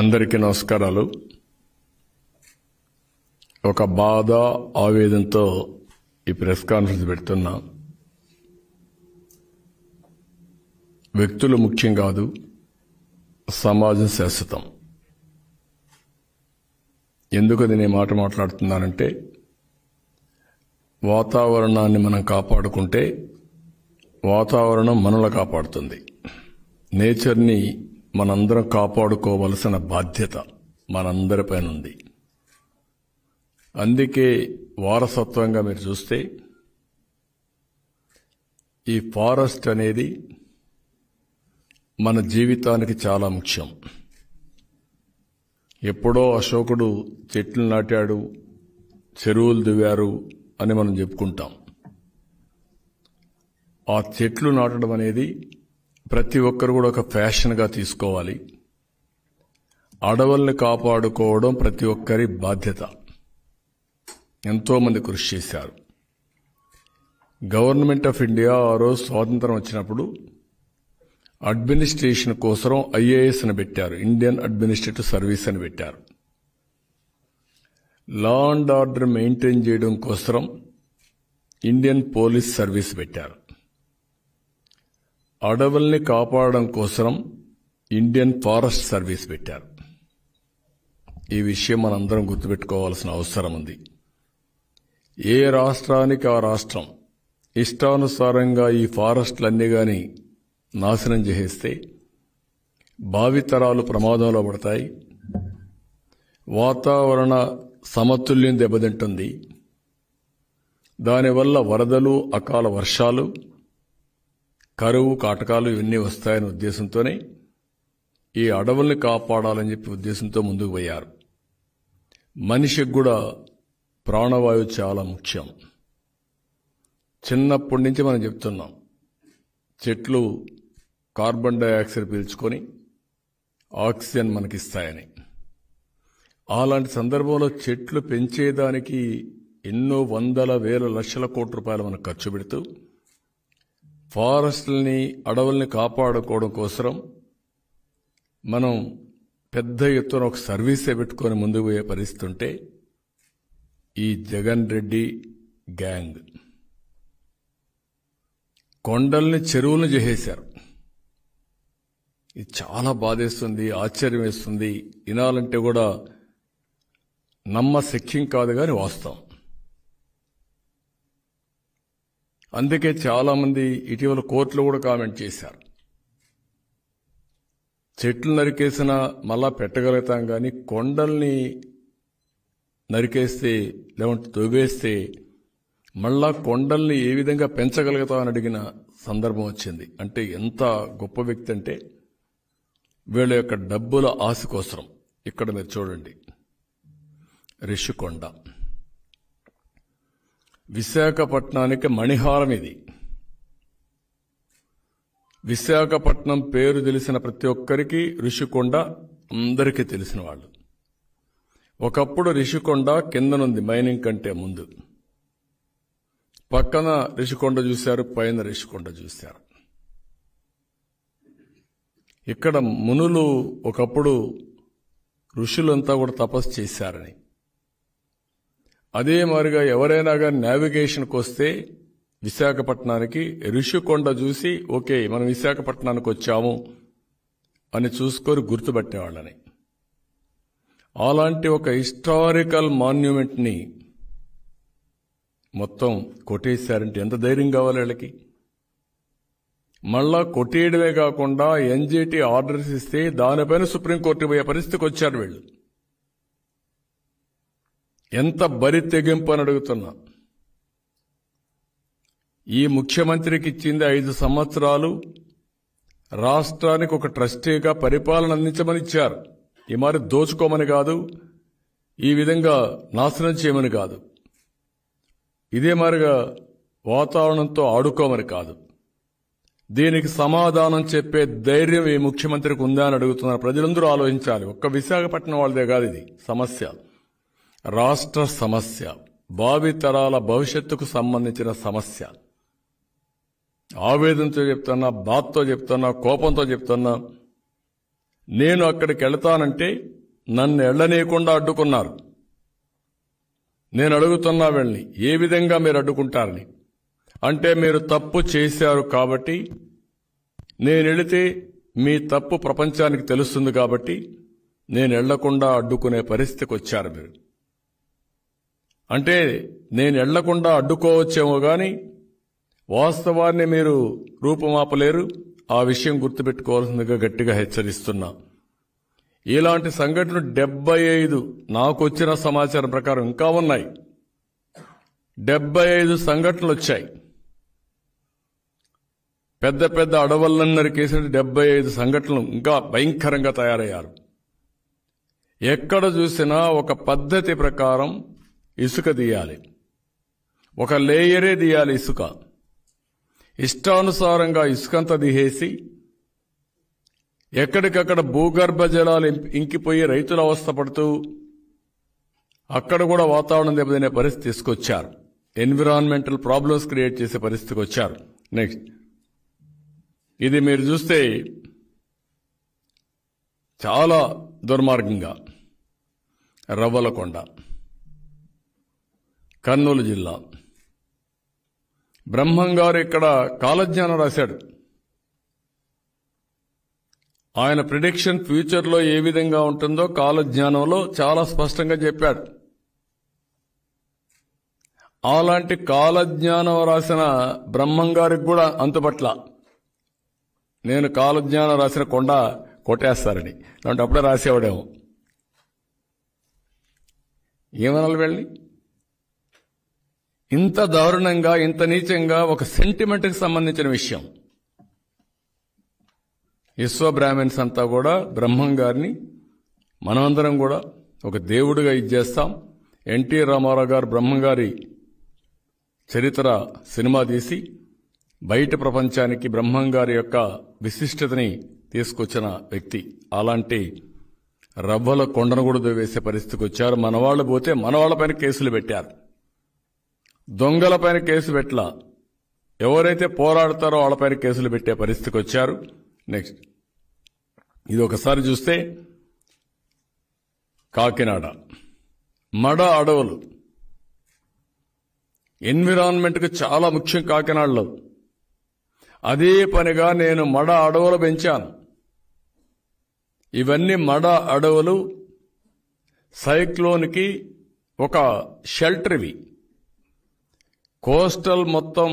అందరికీ నమస్కారాలు ఒక బాధ ఆవేదనతో ఈ ప్రెస్ కాన్ఫరెన్స్ పెడుతున్నా వ్యక్తులు ముఖ్యం కాదు సమాజం శాశ్వతం ఎందుకు నేను మాట మాట్లాడుతున్నానంటే వాతావరణాన్ని మనం కాపాడుకుంటే వాతావరణం మనల్ని కాపాడుతుంది నేచర్ని మనందరం కాపాడుకోవలసిన బాధ్యత ఉంది అందుకే వారసత్వంగా మీరు చూస్తే ఈ ఫారెస్ట్ అనేది మన జీవితానికి చాలా ముఖ్యం ఎప్పుడో అశోకుడు చెట్లు నాటాడు చెరువులు దువ్వారు అని మనం చెప్పుకుంటాం ఆ చెట్లు నాటడం అనేది ప్రతి ఒక్కరు కూడా ఒక ఫ్యాషన్గా తీసుకోవాలి అడవుల్ని కాపాడుకోవడం ప్రతి ఒక్కరి బాధ్యత ఎంతోమంది కృషి చేశారు గవర్నమెంట్ ఆఫ్ ఇండియా ఆ రోజు స్వాతంత్రం వచ్చినప్పుడు అడ్మినిస్ట్రేషన్ కోసం ఐఏఎస్ అని పెట్టారు ఇండియన్ అడ్మినిస్ట్రేటివ్ సర్వీస్ అని పెట్టారు లా అండ్ ఆర్డర్ మెయింటైన్ చేయడం కోసం ఇండియన్ పోలీస్ సర్వీస్ పెట్టారు అడవుల్ని కాపాడడం కోసం ఇండియన్ ఫారెస్ట్ సర్వీస్ పెట్టారు ఈ విషయం మనందరం గుర్తుపెట్టుకోవాల్సిన అవసరం ఉంది ఏ రాష్ట్రానికి ఆ రాష్ట్రం ఇష్టానుసారంగా ఈ ఫారెస్ట్లన్నీ కానీ నాశనం చేసేస్తే భావితరాలు ప్రమాదంలో పడతాయి వాతావరణ సమతుల్యం దెబ్బతింటుంది దానివల్ల వరదలు అకాల వర్షాలు కరువు కాటకాలు ఇవన్నీ వస్తాయనే ఉద్దేశంతోనే ఈ అడవుల్ని కాపాడాలని చెప్పి ఉద్దేశంతో ముందుకు పోయారు మనిషికి కూడా ప్రాణవాయువు చాలా ముఖ్యం చిన్నప్పటి నుంచి మనం చెప్తున్నాం చెట్లు కార్బన్ డైఆక్సైడ్ పీల్చుకొని ఆక్సిజన్ మనకిస్తాయని అలాంటి సందర్భంలో చెట్లు పెంచేదానికి ఎన్నో వందల వేల లక్షల కోట్ల రూపాయలు మనకు ఖర్చు పెడుతూ ఫారెస్ట్లని అడవుల్ని కాపాడుకోవడం కోసరం మనం పెద్ద ఎత్తున ఒక సర్వీసే పెట్టుకొని ముందుకు పోయే పరిస్థితి ఉంటే ఈ జగన్ రెడ్డి గ్యాంగ్ కొండల్ని చెరువులను చేసేశారు ఇది చాలా బాధేస్తుంది ఆశ్చర్యం వేస్తుంది వినాలంటే కూడా నమ్మ శక్యం కాదు కానీ వాస్తవం అందుకే చాలామంది ఇటీవల కోర్టులో కూడా కామెంట్ చేశారు చెట్లు నరికేసిన మళ్ళా పెట్టగలుగుతాం కానీ కొండల్ని నరికేస్తే లేవంటే తోగేస్తే మళ్ళా కొండల్ని ఏ విధంగా పెంచగలుగుతామని అడిగిన సందర్భం వచ్చింది అంటే ఎంత గొప్ప వ్యక్తి అంటే వీళ్ళ యొక్క డబ్బుల ఆశ కోసం ఇక్కడ మీరు చూడండి రిషికొండ విశాఖపట్నానికి మణిహారం ఇది విశాఖపట్నం పేరు తెలిసిన ప్రతి ఒక్కరికి ఋషికొండ అందరికీ తెలిసిన వాళ్ళు ఒకప్పుడు రిషికొండ కిందనుంది మైనింగ్ కంటే ముందు పక్కన రిషికొండ చూశారు పైన రిషికొండ చూశారు ఇక్కడ మునులు ఒకప్పుడు ఋషులంతా కూడా తపస్సు చేశారని అదే మాదిరిగా ఎవరైనా కానీ నావిగేషన్కి వస్తే విశాఖపట్నానికి ఋషికొండ చూసి ఓకే మనం విశాఖపట్నానికి వచ్చాము అని చూసుకొని గుర్తుపెట్టేవాళ్ళని అలాంటి ఒక హిస్టారికల్ మాన్యుమెంట్ని మొత్తం కొట్టేశారంటే ఎంత ధైర్యం కావాలి వీళ్ళకి మళ్ళా కొట్టేయడమే కాకుండా ఎన్జీటీ ఆర్డర్స్ ఇస్తే దానిపైన సుప్రీంకోర్టు పోయే పరిస్థితికి వచ్చారు వీళ్ళు ఎంత బరి తెగింపు అని అడుగుతున్నా ఈ ముఖ్యమంత్రికి ఇచ్చింది ఐదు సంవత్సరాలు రాష్ట్రానికి ఒక ట్రస్టీగా పరిపాలన అందించమని ఇచ్చారు ఈ మరి దోచుకోమని కాదు ఈ విధంగా నాశనం చేయమని కాదు ఇదే మారిగా వాతావరణంతో ఆడుకోమని కాదు దీనికి సమాధానం చెప్పే ధైర్యం ఈ ముఖ్యమంత్రికి ఉందా అని అడుగుతున్నారు ప్రజలందరూ ఆలోచించాలి ఒక్క విశాఖపట్నం వాళ్ళదే కాదు ఇది సమస్య రాష్ట్ర సమస్య భావితరాల భవిష్యత్తుకు సంబంధించిన సమస్య ఆవేదనతో చెప్తున్నా బాధతో చెప్తున్నా కోపంతో చెప్తున్నా నేను అక్కడికి వెళతానంటే నన్ను వెళ్ళనీయకుండా అడ్డుకున్నారు నేను అడుగుతున్నా వెళ్ళి ఏ విధంగా మీరు అడ్డుకుంటారని అంటే మీరు తప్పు చేశారు కాబట్టి నేను వెళితే మీ తప్పు ప్రపంచానికి తెలుస్తుంది కాబట్టి నేను వెళ్లకుండా అడ్డుకునే పరిస్థితికి వచ్చారు మీరు అంటే నేను వెళ్లకుండా అడ్డుకోవచ్చేమో గాని వాస్తవాన్ని మీరు రూపమాపలేరు ఆ విషయం గుర్తుపెట్టుకోవాల్సిందిగా గట్టిగా హెచ్చరిస్తున్నా ఇలాంటి సంఘటనలు డెబ్బై ఐదు నాకు వచ్చిన సమాచారం ప్రకారం ఇంకా ఉన్నాయి డెబ్బై ఐదు సంఘటనలు వచ్చాయి పెద్ద పెద్ద అడవులన్నరి కేసులు డెబ్బై ఐదు సంఘటనలు ఇంకా భయంకరంగా తయారయ్యారు ఎక్కడ చూసినా ఒక పద్ధతి ప్రకారం ఇసుక తీయాలి ఒక లేయరే తీయాలి ఇసుక ఇష్టానుసారంగా ఇసుకంత దిహేసి ఎక్కడికక్కడ భూగర్భ జలాలు ఇంకిపోయి రైతుల అవస్థ పడుతూ అక్కడ కూడా వాతావరణం దెబ్బతినే పరిస్థితి తీసుకొచ్చారు ఎన్విరాన్మెంటల్ ప్రాబ్లమ్స్ క్రియేట్ చేసే పరిస్థితికి వచ్చారు నెక్స్ట్ ఇది మీరు చూస్తే చాలా దుర్మార్గంగా రవ్వలకొండ కర్నూలు జిల్లా బ్రహ్మం గారు ఇక్కడ కాలజ్ఞానం రాశాడు ఆయన ప్రిడిక్షన్ ఫ్యూచర్లో ఏ విధంగా ఉంటుందో కాలజ్ఞానంలో చాలా స్పష్టంగా చెప్పాడు అలాంటి కాలజ్ఞానం రాసిన బ్రహ్మం గారికి కూడా అంతుపట్ల నేను కాలజ్ఞానం రాసిన కొండ కొట్టేస్తారని అంటే అప్పుడే రాసేవాడేమో ఏమనాలి వెళ్ళి ఇంత దారుణంగా ఇంత నీచంగా ఒక సెంటిమెంట్కి సంబంధించిన విషయం విశ్వ బ్రాహ్మణ్స్ అంతా కూడా బ్రహ్మం గారిని మనమందరం కూడా ఒక దేవుడిగా ఇచ్చేస్తాం ఎన్టీ రామారావు గారు బ్రహ్మం గారి చరిత్ర సినిమా తీసి బయట ప్రపంచానికి బ్రహ్మం గారి యొక్క విశిష్టతని తీసుకొచ్చిన వ్యక్తి అలాంటి రవ్వల కొండను కూడా వేసే పరిస్థితికి వచ్చారు మనవాళ్ళు పోతే మనవాళ్ళపైన కేసులు పెట్టారు దొంగలపైన కేసు పెట్లా ఎవరైతే పోరాడతారో వాళ్ళపైన కేసులు పెట్టే పరిస్థితికి వచ్చారు నెక్స్ట్ ఇది ఒకసారి చూస్తే కాకినాడ మడ అడవులు ఎన్విరాన్మెంట్కి చాలా ముఖ్యం కాకినాడలో అదే పనిగా నేను మడ అడవులు పెంచాను ఇవన్నీ మడ అడవులు సైక్లోన్కి ఒక షెల్టర్వి కోస్టల్ మొత్తం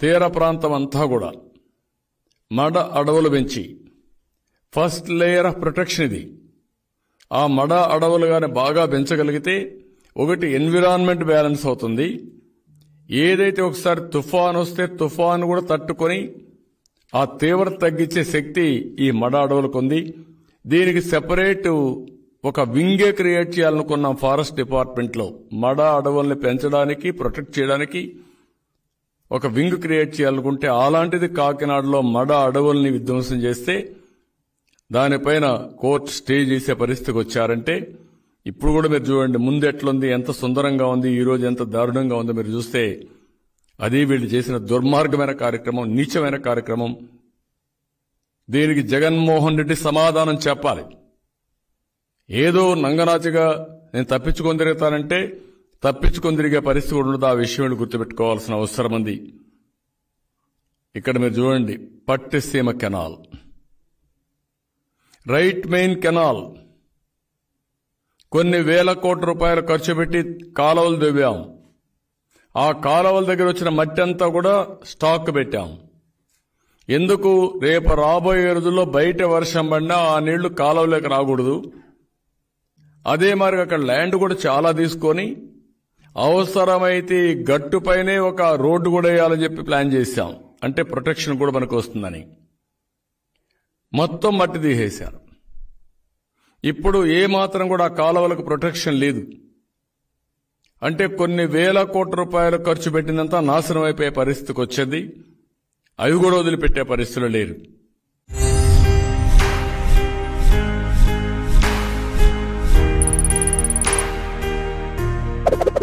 తీర ప్రాంతం అంతా కూడా మడ అడవులు పెంచి ఫస్ట్ లేయర్ ఆఫ్ ప్రొటెక్షన్ ఇది ఆ మడ అడవులు కానీ బాగా పెంచగలిగితే ఒకటి ఎన్విరాన్మెంట్ బ్యాలెన్స్ అవుతుంది ఏదైతే ఒకసారి తుఫాన్ వస్తే తుఫాను కూడా తట్టుకొని ఆ తీవ్రత తగ్గించే శక్తి ఈ మడ అడవులకు ఉంది దీనికి సెపరేటు ఒక వింగే క్రియేట్ చేయాలనుకున్నాం ఫారెస్ట్ డిపార్ట్మెంట్లో మడ అడవుల్ని పెంచడానికి ప్రొటెక్ట్ చేయడానికి ఒక వింగ్ క్రియేట్ చేయాలనుకుంటే అలాంటిది కాకినాడలో మడ అడవుల్ని విధ్వంసం చేస్తే దానిపైన కోర్టు స్టే చేసే పరిస్థితికి వచ్చారంటే ఇప్పుడు కూడా మీరు చూడండి ముందు ఎట్లుంది ఎంత సుందరంగా ఉంది ఈరోజు ఎంత దారుణంగా ఉందో మీరు చూస్తే అది వీళ్ళు చేసిన దుర్మార్గమైన కార్యక్రమం నీచమైన కార్యక్రమం దీనికి జగన్మోహన్ రెడ్డి సమాధానం చెప్పాలి ఏదో నంగనాచిగా నేను తప్పించుకొని తిరుగుతానంటే తప్పించుకొని తిరిగే పరిస్థితి కూడా ఉండదు ఆ విషయం గుర్తుపెట్టుకోవాల్సిన అవసరం ఉంది ఇక్కడ మీరు చూడండి Pattiseema canal right main canal కొన్ని వేల కోట్ల రూపాయలు ఖర్చు పెట్టి కాలువలు దివ్యాం ఆ కాలువల దగ్గర వచ్చిన మట్టి అంతా కూడా స్టాక్ పెట్టాం ఎందుకు రేపు రాబోయే రోజుల్లో బయట వర్షం పడినా ఆ నీళ్లు కాలువలోకి రాకూడదు అదే మరి అక్కడ ల్యాండ్ కూడా చాలా తీసుకొని అవసరమైతే గట్టుపైనే ఒక రోడ్డు కూడా వేయాలని చెప్పి ప్లాన్ చేశాం అంటే ప్రొటెక్షన్ కూడా మనకు వస్తుందని మొత్తం మట్టి తీసేశారు ఇప్పుడు ఏ మాత్రం కూడా కాలువలకు ప్రొటెక్షన్ లేదు అంటే కొన్ని వేల కోట్ల రూపాయలు ఖర్చు పెట్టినంత నాశనం అయిపోయే పరిస్థితికి వచ్చేది అవి కూడా వదిలిపెట్టే పరిస్థితులు లేరు you